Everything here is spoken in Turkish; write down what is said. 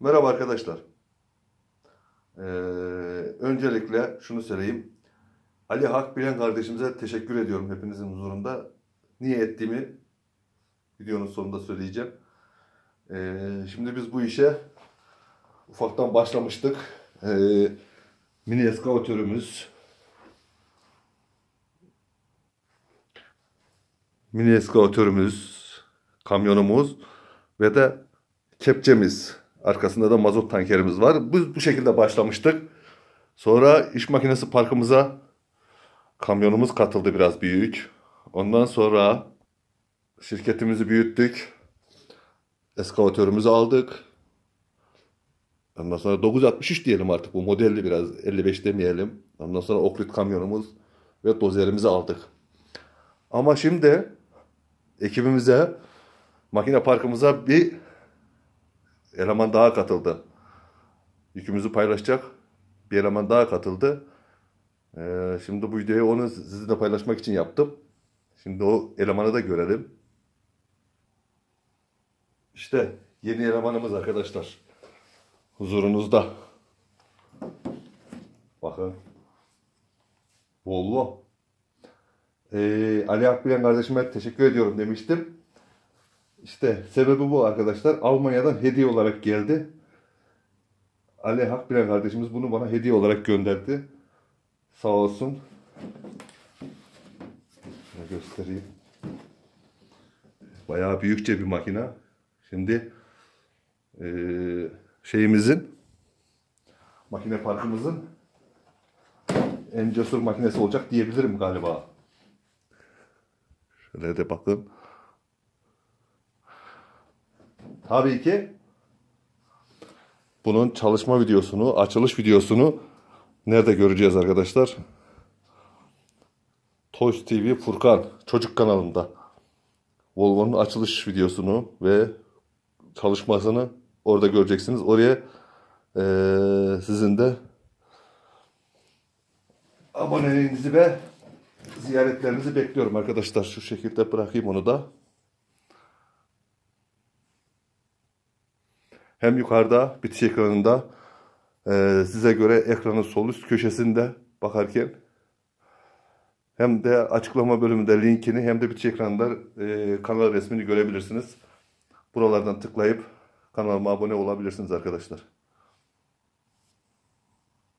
Merhaba arkadaşlar. Ee, öncelikle şunu söyleyeyim. Ali Hak Bilen kardeşimize teşekkür ediyorum hepinizin huzurunda. Niye ettiğimi videonun sonunda söyleyeceğim. Ee, şimdi biz bu işe ufaktan başlamıştık. Ee, mini eskavatörümüz. Mini eskavatörümüz, kamyonumuz ve de kepçemiz Arkasında da mazot tankerimiz var. Biz bu şekilde başlamıştık. Sonra iş makinesi parkımıza kamyonumuz katıldı biraz büyük. Ondan sonra şirketimizi büyüttük. Eskavatörümüzü aldık. Ondan sonra 963 diyelim artık bu modelli biraz 55 demeyelim. Ondan sonra okrit kamyonumuz ve dozerimizi aldık. Ama şimdi ekibimize makine parkımıza bir eleman daha katıldı. Yükümüzü paylaşacak bir eleman daha katıldı. Ee, şimdi bu videoyu onu sizinle paylaşmak için yaptım. Şimdi o elemanı da görelim. İşte yeni elemanımız arkadaşlar. Huzurunuzda. Bakın. Bollu. Ee, Ali Akbilen kardeşime teşekkür ediyorum demiştim. İşte sebebi bu arkadaşlar. Almanya'dan hediye olarak geldi. Ali Hakbilen kardeşimiz bunu bana hediye olarak gönderdi. Sağ olsun. Şöyle göstereyim. Bayağı büyükçe bir makina. Şimdi e, şeyimizin makine parkımızın en cesur makinesi olacak diyebilirim galiba. Şöyle de bakın. Tabii ki bunun çalışma videosunu, açılış videosunu nerede göreceğiz arkadaşlar? Toys TV Furkan çocuk kanalında Volvo'nun açılış videosunu ve çalışmasını orada göreceksiniz. Oraya ee, sizin de aboneliğinizi ve ziyaretlerinizi bekliyorum arkadaşlar. Şu şekilde bırakayım onu da. Hem yukarıda bitiş ekranında e, size göre ekranın sol üst köşesinde bakarken hem de açıklama bölümünde linkini hem de bitiş ekranında e, kanal resmini görebilirsiniz. Buralardan tıklayıp kanalıma abone olabilirsiniz arkadaşlar.